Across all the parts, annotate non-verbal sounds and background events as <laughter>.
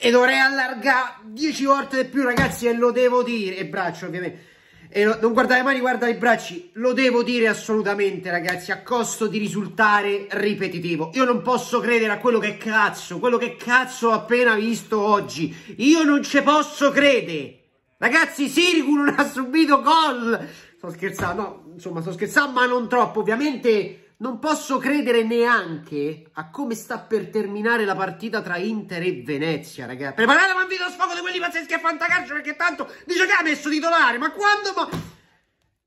e dovrei allargare 10 volte di più ragazzi e lo devo dire e braccio ovviamente e lo, non guardare le mani guarda i bracci lo devo dire assolutamente ragazzi a costo di risultare ripetitivo io non posso credere a quello che cazzo quello che cazzo ho appena visto oggi io non ci posso credere ragazzi Sirigu non <laughs> ha subito gol sto scherzando no insomma sto scherzando ma non troppo ovviamente non posso credere neanche a come sta per terminare la partita tra Inter e Venezia, ragazzi. Preparatevi a un video sfogo di quelli pazzeschi a fantacalcio perché tanto dice che ha messo titolare, ma quando... Ma...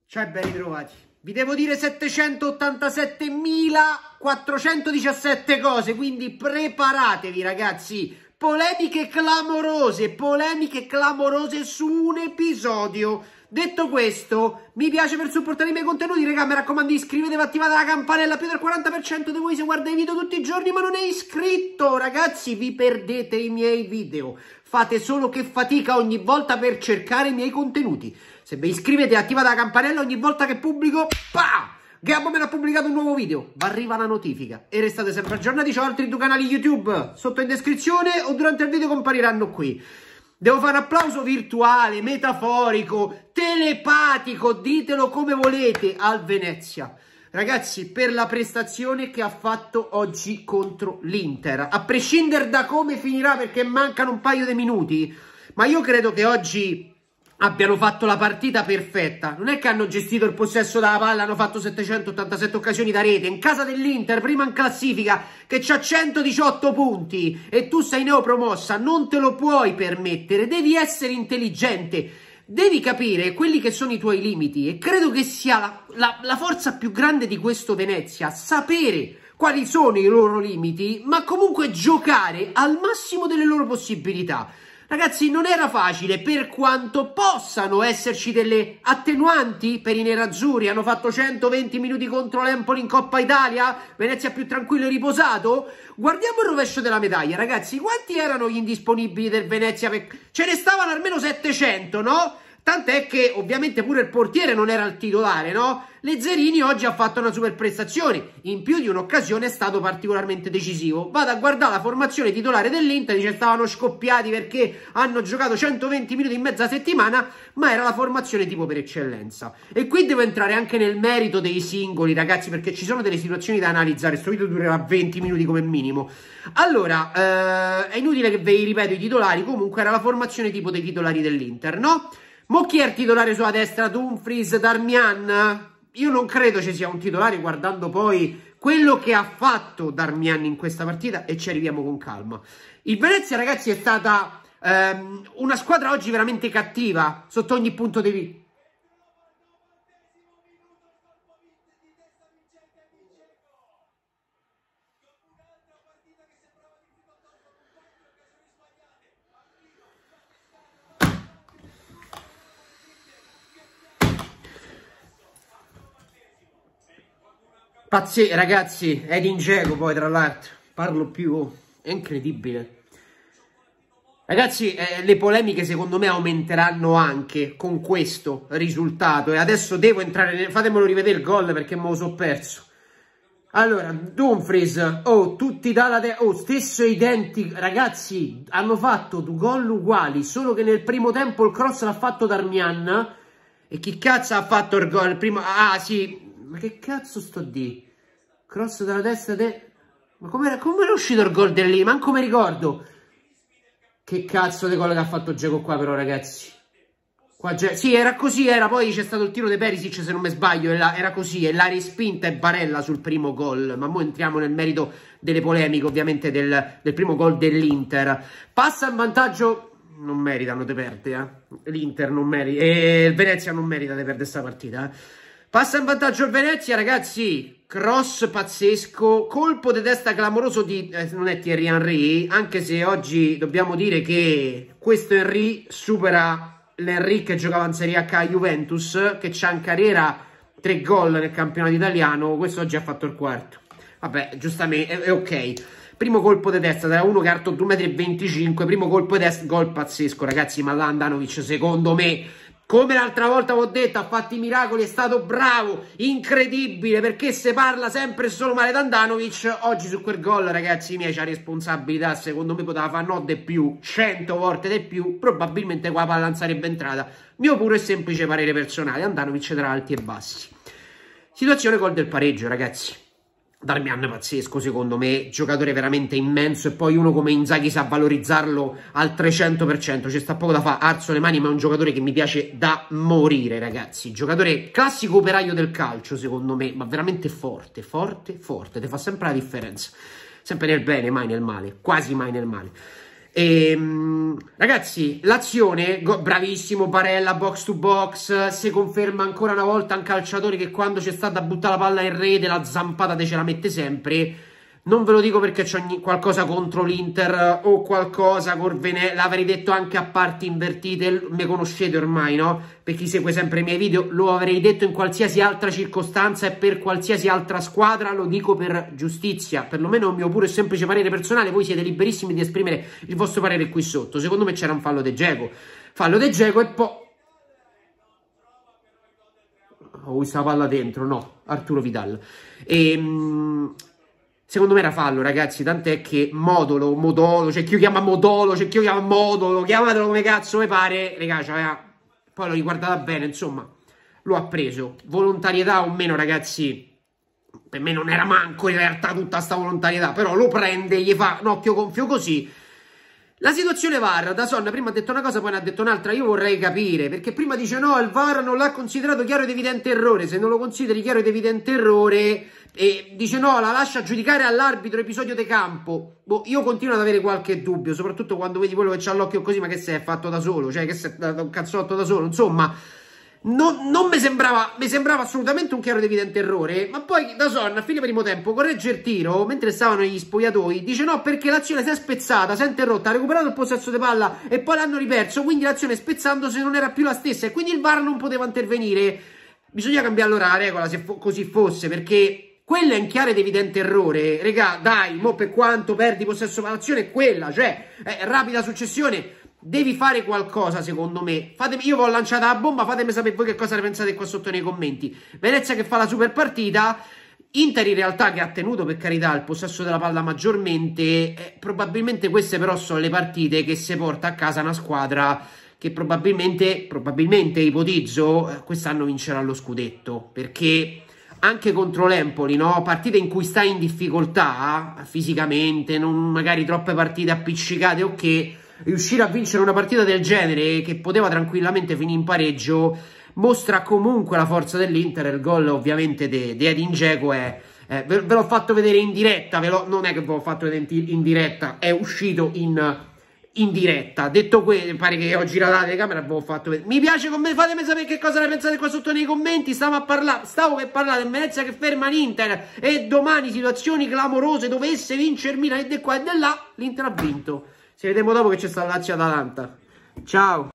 Cioè, ben ritrovati. Vi devo dire 787.417 cose, quindi preparatevi, ragazzi polemiche clamorose, polemiche clamorose su un episodio. Detto questo, mi piace per supportare i miei contenuti, raga, mi raccomando iscrivetevi, attivate la campanella, più del 40% di voi se guarda i video tutti i giorni ma non è iscritto, ragazzi, vi perdete i miei video, fate solo che fatica ogni volta per cercare i miei contenuti, se vi iscrivete attivate la campanella ogni volta che pubblico, pa! Gabbo me ha pubblicato un nuovo video, vi arriva la notifica. E restate sempre aggiornati su altri due canali YouTube, sotto in descrizione o durante il video compariranno qui. Devo fare un applauso virtuale, metaforico, telepatico, ditelo come volete, al Venezia. Ragazzi, per la prestazione che ha fatto oggi contro l'Inter, a prescindere da come finirà perché mancano un paio di minuti, ma io credo che oggi abbiano fatto la partita perfetta. Non è che hanno gestito il possesso della palla, hanno fatto 787 occasioni da rete. In casa dell'Inter, prima in classifica, che c'ha 118 punti e tu sei neopromossa, non te lo puoi permettere. Devi essere intelligente, devi capire quelli che sono i tuoi limiti e credo che sia la, la, la forza più grande di questo Venezia, sapere quali sono i loro limiti, ma comunque giocare al massimo delle loro possibilità. Ragazzi, non era facile, per quanto possano esserci delle attenuanti per i nerazzurri. Hanno fatto 120 minuti contro l'Empoli in Coppa Italia, Venezia più tranquillo e riposato. Guardiamo il rovescio della medaglia, ragazzi. Quanti erano gli indisponibili del Venezia? Ce ne stavano almeno 700, no? Tant'è che ovviamente pure il portiere non era il titolare, no? Lezzerini oggi ha fatto una super prestazione, in più di un'occasione è stato particolarmente decisivo. Vado a guardare la formazione titolare dell'Inter, dice stavano scoppiati perché hanno giocato 120 minuti in mezza settimana, ma era la formazione tipo per eccellenza. E qui devo entrare anche nel merito dei singoli, ragazzi, perché ci sono delle situazioni da analizzare, questo video durerà 20 minuti come minimo. Allora, eh, è inutile che ve li ripeto i titolari, comunque era la formazione tipo dei titolari dell'Inter, no? Mo chi è il titolare sulla destra? Dumfries, Darmian? Io non credo ci sia un titolare guardando poi quello che ha fatto Darmian in questa partita e ci arriviamo con calma. Il Venezia ragazzi è stata ehm, una squadra oggi veramente cattiva sotto ogni punto di vista Pazzesco, ragazzi, ed in gioco poi tra l'altro, parlo più, oh, è incredibile. Ragazzi, eh, le polemiche secondo me aumenteranno anche con questo risultato e adesso devo entrare, nel... fatemelo rivedere il gol perché me lo so perso. Allora, Dumfries, oh, tutti dalla de... oh, stesso identico, ragazzi, hanno fatto due gol uguali, solo che nel primo tempo il cross l'ha fatto Darmian e chi cazzo ha fatto il gol? Primo... Ah, sì, ma che cazzo sto di? Cross dalla destra de... Ma come com uscito il gol del lì? Manco mi ricordo. Che cazzo di gol che ha fatto Geco qua però, ragazzi. Qua Ge... Sì, era così, era. Poi c'è stato il tiro di Perisic, se non mi sbaglio. La... Era così, e la respinta è Barella sul primo gol. Ma mo entriamo nel merito delle polemiche, ovviamente, del, del primo gol dell'Inter. Passa in vantaggio non meritano di perdere, eh. l'Inter non merita, e il Venezia non merita di perdere questa partita. Eh. Passa in vantaggio il Venezia, ragazzi. Cross pazzesco, colpo di testa clamoroso di... Eh, non è Thierry Henry, anche se oggi dobbiamo dire che questo Henry supera l'Henry che giocava in Serie H a Juventus, che c'ha in carriera tre gol nel campionato italiano, questo oggi ha fatto il quarto. Vabbè, giustamente, è, è ok primo colpo di testa da uno che ha 2,25 m, primo colpo di testa, gol pazzesco ragazzi, ma Landanovic secondo me come l'altra volta vi ho detto, ha fatto i miracoli, è stato bravo, incredibile, perché se parla sempre solo male Dandanovic, oggi su quel gol, ragazzi miei, c'ha responsabilità, secondo me poteva fare no di più, cento volte di più, probabilmente qua palla non sarebbe entrata. Mio puro e semplice parere personale, Andanovic tra alti e bassi. Situazione gol del pareggio, ragazzi. Darmian è pazzesco secondo me, giocatore veramente immenso e poi uno come Inzaghi sa valorizzarlo al 300%, ci sta poco da fare, alzo le mani ma è un giocatore che mi piace da morire ragazzi, giocatore classico operaio del calcio secondo me, ma veramente forte, forte, forte, ti fa sempre la differenza, sempre nel bene, mai nel male, quasi mai nel male. E, ehm, ragazzi, l'azione, bravissimo Barella, box to box, se conferma ancora una volta un calciatore che quando c'è stata da la palla in rete, la zampata te ce la mette sempre non ve lo dico perché c'è qualcosa contro l'Inter eh, o qualcosa col Venezia, l'avrei detto anche a parti invertite, me conoscete ormai, no? Per chi segue sempre i miei video, lo avrei detto in qualsiasi altra circostanza e per qualsiasi altra squadra, lo dico per giustizia, perlomeno il mio puro e semplice parere personale, voi siete liberissimi di esprimere il vostro parere qui sotto. Secondo me c'era un fallo de Geco. Fallo de Geco e poi ho oh, questa palla dentro, no, Arturo Vidal. E, ehm, Secondo me era fallo, ragazzi. Tant'è che Modolo, Modolo, c'è cioè chi lo chiama Modolo, c'è cioè chi lo chiama Modolo, chiamatelo come cazzo mi pare. Ragazzi, cioè, eh, poi l'ho riguardata bene, insomma, lo ha preso. Volontarietà o meno, ragazzi, per me non era manco in realtà tutta sta volontarietà, però lo prende, gli fa un occhio gonfio così la situazione VAR, da sonna, prima ha detto una cosa, poi ne ha detto un'altra. Io vorrei capire, perché prima dice no, il VAR non l'ha considerato chiaro ed evidente errore. Se non lo consideri chiaro ed evidente errore, e dice no, la lascia giudicare all'arbitro episodio de campo. Boh, io continuo ad avere qualche dubbio, soprattutto quando vedi quello che c'ha l'occhio così, ma che se è fatto da solo, cioè che se è un cazzotto da solo, insomma non, non mi, sembrava, mi sembrava assolutamente un chiaro ed evidente errore, ma poi da Son a fine primo tempo corregge il tiro mentre stavano gli spogliatoi, dice no perché l'azione si è spezzata, si è interrotta, ha recuperato il possesso di palla e poi l'hanno riperso, quindi l'azione spezzandosi non era più la stessa e quindi il VAR non poteva intervenire. Bisogna cambiare allora la regola se fo così fosse perché quello è un chiaro ed evidente errore, regà dai, mo per quanto perdi possesso l'azione è quella, cioè è rapida successione Devi fare qualcosa, secondo me. Fatemi, io vi ho lanciato la bomba, fatemi sapere voi che cosa ne pensate qua sotto nei commenti. Venezia che fa la super partita. Inter in realtà che ha tenuto per carità il possesso della palla maggiormente, eh, probabilmente queste però sono le partite che si porta a casa una squadra che probabilmente, probabilmente ipotizzo, eh, quest'anno vincerà lo scudetto, perché anche contro l'Empoli, no? partite in cui stai in difficoltà eh, fisicamente, non magari troppe partite appiccicate o okay, che riuscire a vincere una partita del genere che poteva tranquillamente finire in pareggio mostra comunque la forza dell'Inter il gol ovviamente di Edin Dzeko è eh, ve, ve l'ho fatto vedere in diretta lo, non è che ve l'ho fatto vedere in diretta è uscito in, in diretta detto questo pare che ho girato la telecamera e fatto mi piace come fatemi sapere che cosa ne pensate qua sotto nei commenti stavo a parlare stavo per parlare del Venezia che ferma l'Inter e domani situazioni clamorose dovesse vincermi Milan e di qua e di là l'Inter ha vinto ci vediamo dopo che c'è sta Lazio Atalanta. Ciao!